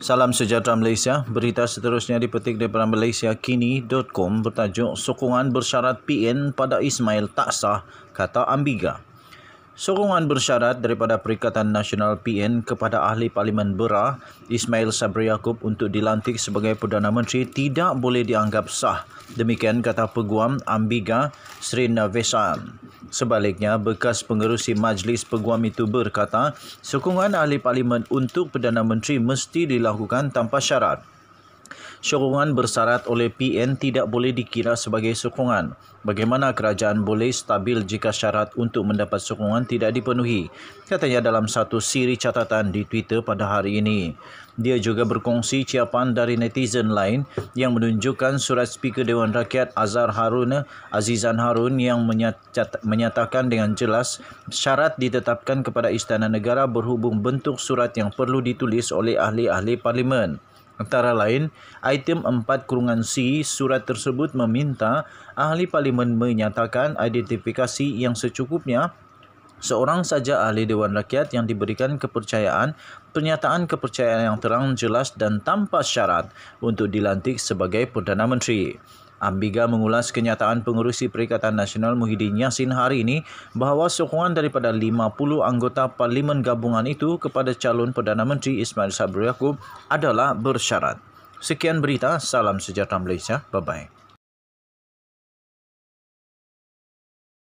Salam sejahtera Malaysia. Berita seterusnya dipetik daripada MalaysiaKini.com bertajuk Sokongan Bersyarat PN pada Ismail Tak Sah kata Ambiga. Sokongan bersyarat daripada Perikatan Nasional PN kepada Ahli Parlimen Bera Ismail Sabri Yaakob untuk dilantik sebagai Perdana Menteri tidak boleh dianggap sah. Demikian kata Peguam Ambiga Sri Navesan. Sebaliknya, bekas pengerusi Majlis Peguam itu berkata, sokongan ahli parlimen untuk Perdana Menteri mesti dilakukan tanpa syarat sokongan bersarat oleh PN tidak boleh dikira sebagai sokongan. Bagaimana kerajaan boleh stabil jika syarat untuk mendapat sokongan tidak dipenuhi? Katanya dalam satu siri catatan di Twitter pada hari ini. Dia juga berkongsi ciapan dari netizen lain yang menunjukkan surat Speaker Dewan Rakyat Azhar Harun Azizan Harun yang menyatakan dengan jelas syarat ditetapkan kepada Istana Negara berhubung bentuk surat yang perlu ditulis oleh ahli-ahli parlimen. Antara lain, item 4 kurungan C surat tersebut meminta ahli parlimen menyatakan identifikasi yang secukupnya seorang saja ahli Dewan Rakyat yang diberikan kepercayaan pernyataan kepercayaan yang terang, jelas dan tanpa syarat untuk dilantik sebagai Perdana Menteri. Ambiga mengulas kenyataan pengurusi Perikatan Nasional Muhyiddin Yassin hari ini bahawa sokongan daripada 50 anggota Parlimen Gabungan itu kepada calon Perdana Menteri Ismail Sabri Yaakob adalah bersyarat. Sekian berita, salam sejahtera Malaysia. Bye-bye.